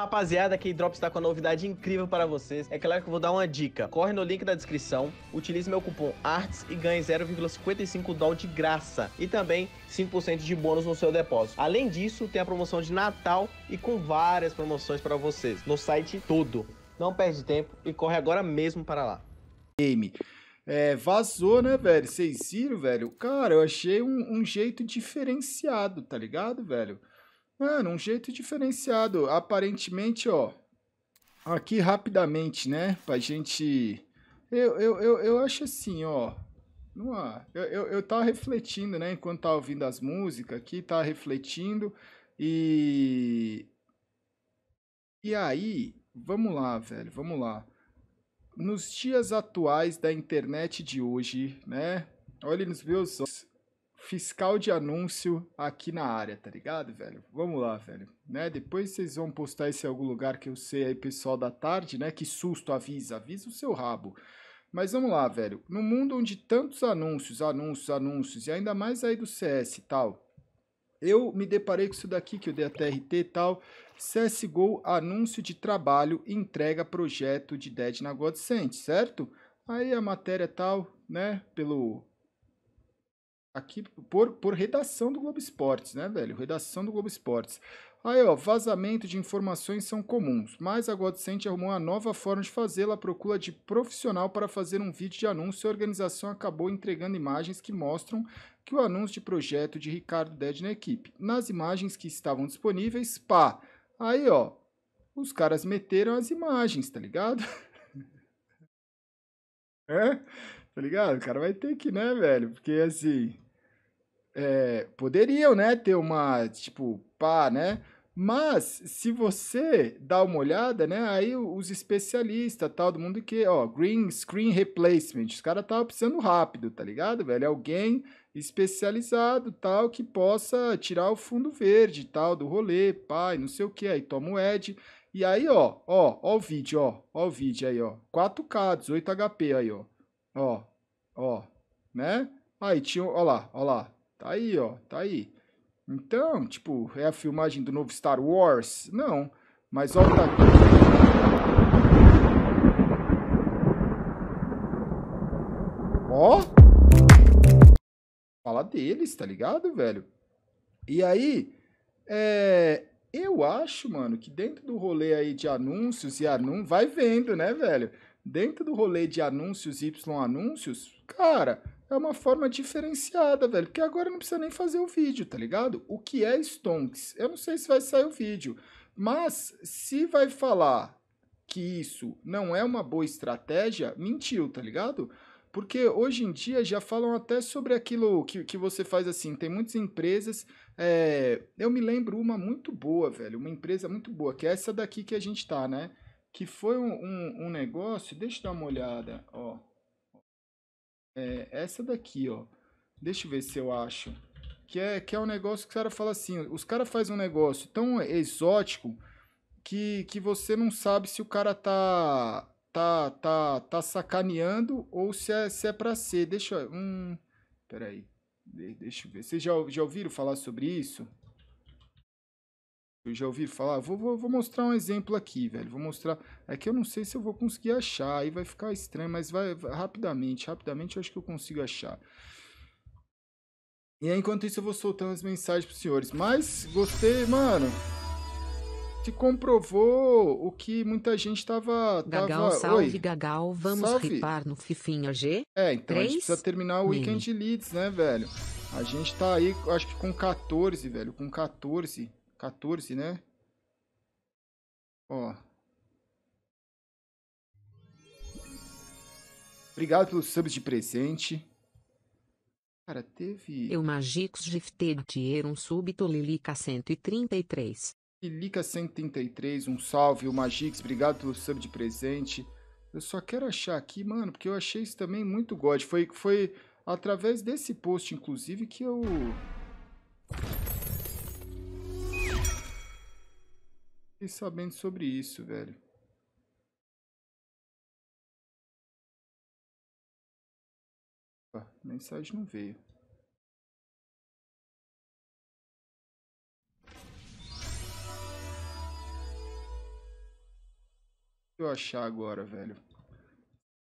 rapaziada, que Drops está com uma novidade incrível para vocês. É claro que eu vou dar uma dica. Corre no link da descrição, utilize meu cupom ARTS e ganhe 0,55 dólar de graça. E também 5% de bônus no seu depósito. Além disso, tem a promoção de Natal e com várias promoções para vocês no site todo. Não perde tempo e corre agora mesmo para lá. Game. É, vazou, né, velho? Vocês viram, velho? Cara, eu achei um, um jeito diferenciado, tá ligado, velho? Mano, um jeito diferenciado. Aparentemente, ó. Aqui rapidamente, né? Pra gente. Eu, eu, eu, eu acho assim, ó. não Eu, eu, eu tava refletindo, né? Enquanto tava ouvindo as músicas aqui, tava refletindo. E. E aí, vamos lá, velho, vamos lá. Nos dias atuais da internet de hoje, né? olha nos meus olhos fiscal de anúncio aqui na área, tá ligado, velho? Vamos lá, velho. Né? Depois vocês vão postar isso em algum lugar que eu sei aí, pessoal da tarde, né? Que susto, avisa, avisa o seu rabo. Mas vamos lá, velho. No mundo onde tantos anúncios, anúncios, anúncios, e ainda mais aí do CS e tal, eu me deparei com isso daqui que eu dei a TRT e tal. CSGO, anúncio de trabalho, entrega projeto de Dead na Godsend, certo? Aí a matéria tal, né? Pelo aqui por, por redação do Globo Esportes, né, velho? Redação do Globo Esportes. Aí, ó, vazamento de informações são comuns, mas a Godsent arrumou uma nova forma de fazê-la, a procura de profissional para fazer um vídeo de anúncio e a organização acabou entregando imagens que mostram que o anúncio de projeto de Ricardo Ded na equipe. Nas imagens que estavam disponíveis, pá, aí, ó, os caras meteram as imagens, tá ligado? é? Tá ligado? O cara vai ter que, né, velho? Porque, assim, é, poderiam, né, ter uma, tipo, pá, né? Mas se você dá uma olhada, né, aí os especialistas, tal, do mundo que, ó, green screen replacement, os caras estavam tá precisando rápido, tá ligado, velho? É alguém especializado, tal, que possa tirar o fundo verde, tal, do rolê, pai, não sei o que, aí toma o Ed. E aí, ó, ó, ó o vídeo, ó, ó o vídeo aí, ó, 4K, 18 HP aí, ó, ó, ó, né? Aí tinha, ó lá, ó lá, Tá aí, ó, tá aí. Então, tipo, é a filmagem do novo Star Wars? Não, mas olha tá aqui. Ó. Fala deles, tá ligado, velho? E aí, é, eu acho, mano, que dentro do rolê aí de anúncios e anúncios, vai vendo, né, velho? Dentro do rolê de anúncios, Y anúncios, cara, é uma forma diferenciada, velho. Porque agora não precisa nem fazer o vídeo, tá ligado? O que é Stonks? Eu não sei se vai sair o vídeo. Mas se vai falar que isso não é uma boa estratégia, mentiu, tá ligado? Porque hoje em dia já falam até sobre aquilo que, que você faz assim. Tem muitas empresas. É, eu me lembro uma muito boa, velho. Uma empresa muito boa, que é essa daqui que a gente tá, né? Que foi um, um, um negócio. Deixa eu dar uma olhada, ó é essa daqui, ó. Deixa eu ver se eu acho. Que é, que é um negócio que o cara fala assim, os caras fazem um negócio tão exótico que, que você não sabe se o cara tá tá tá tá sacaneando ou se é, se é para ser. Deixa, hum, peraí. Deixa eu ver. Vocês já, já ouviram falar sobre isso? Eu já ouvi falar, vou, vou, vou, mostrar um exemplo aqui, velho. Vou mostrar. É que eu não sei se eu vou conseguir achar, aí vai ficar estranho, mas vai, vai rapidamente, rapidamente eu acho que eu consigo achar. E aí, enquanto isso, eu vou soltando as mensagens pros senhores. Mas gostei, mano. Se comprovou o que muita gente tava. tava... Gagal, salve, Oi. Gagal. Vamos salve. ripar no Fifinha G. É, então 3? a gente precisa terminar o Mini. Weekend Leads, né, velho? A gente tá aí, acho que com 14, velho. Com 14. 14, né? Ó. Obrigado pelo sub de presente. Cara, teve. Eu Magix de Tier um súbito Lilica 133. Lilica 133, um salve. O Magix, obrigado pelo sub de presente. Eu só quero achar aqui, mano, porque eu achei isso também muito god. Foi, foi através desse post, inclusive, que eu. fiquei sabendo sobre isso, velho. Opa, mensagem não veio. O que eu achar agora, velho?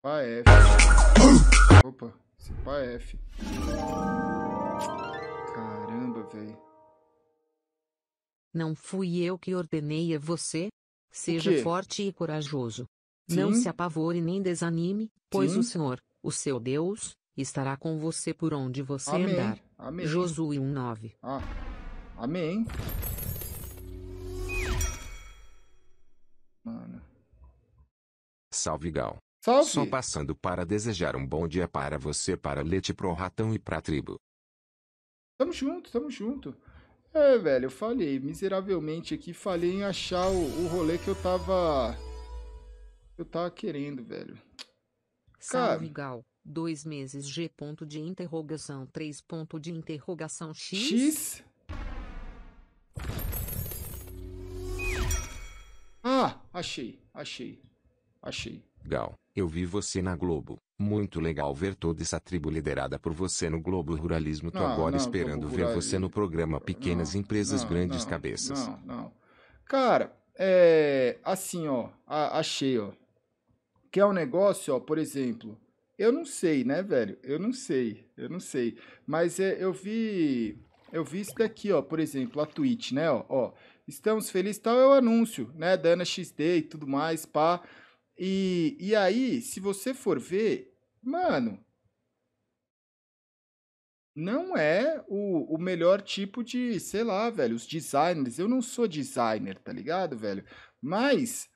Pá F. Opa, se pá F. Não fui eu que ordenei a você? Seja forte e corajoso. Sim. Não se apavore nem desanime, pois Sim. o Senhor, o seu Deus, estará com você por onde você Amém. andar. Amém. Josué 1:9. Ah. Amém. Mano. Salve Gal. Salve. Só passando para desejar um bom dia para você, para Leti pro Ratão e pra tribo. Tamo junto, tamo junto. É, velho, eu falei miseravelmente aqui, falei em achar o, o rolê que eu tava. Eu tava querendo, velho. Salve, Gal. Dois meses G ponto de interrogação, três ponto de interrogação X. X? Ah, achei, achei, achei. Gal, eu vi você na Globo. Muito legal ver toda essa tribo liderada por você no Globo Ruralismo. Tô não, agora não, esperando ver você no programa Pequenas não, Empresas Grandes Cabeças. Não, não. Cara, é assim, ó, achei, ó. Que é um negócio, ó, por exemplo, eu não sei, né, velho? Eu não sei, eu não sei. Mas é, eu vi, eu vi isso daqui, ó, por exemplo, a Twitch, né, ó, ó Estamos felizes, tal é o anúncio, né, da Ana XD e tudo mais, pá. E, e aí, se você for ver, Mano, não é o, o melhor tipo de, sei lá, velho, os designers. Eu não sou designer, tá ligado, velho? Mas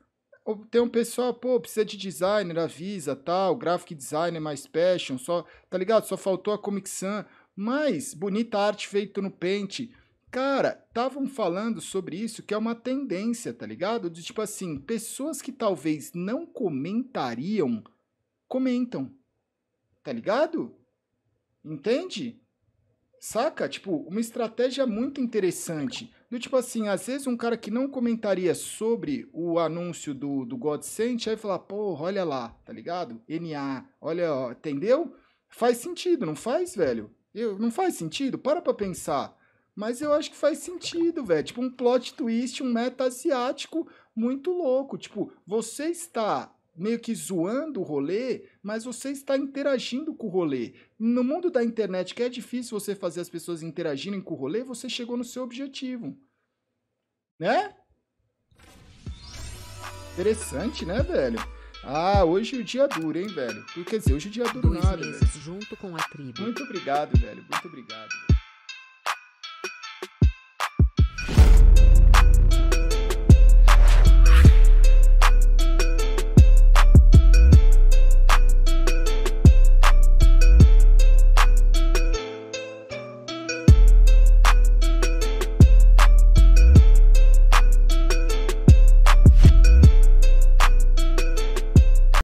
tem um pessoal, pô, precisa de designer, avisa, tal, graphic designer é mais passion, só, tá ligado? Só faltou a Comic Sans, mas bonita arte feita no Paint. Cara, estavam falando sobre isso, que é uma tendência, tá ligado? De tipo assim, pessoas que talvez não comentariam, comentam. Tá ligado? Entende? Saca? Tipo, uma estratégia muito interessante. Do tipo assim, às vezes um cara que não comentaria sobre o anúncio do, do Godsent, aí falar, porra, olha lá, tá ligado? NA, olha, ó, entendeu? Faz sentido, não faz, velho? Eu, não faz sentido? Para pra pensar. Mas eu acho que faz sentido, velho. Tipo, um plot twist, um meta asiático muito louco. Tipo, você está meio que zoando o rolê, mas você está interagindo com o rolê. No mundo da internet, que é difícil você fazer as pessoas interagirem com o rolê, você chegou no seu objetivo. Né? Interessante, né, velho? Ah, hoje o dia duro, hein, velho? Quer dizer, hoje o dia dura Dois nada, velho. junto com a tribo. Muito obrigado, velho. Muito obrigado.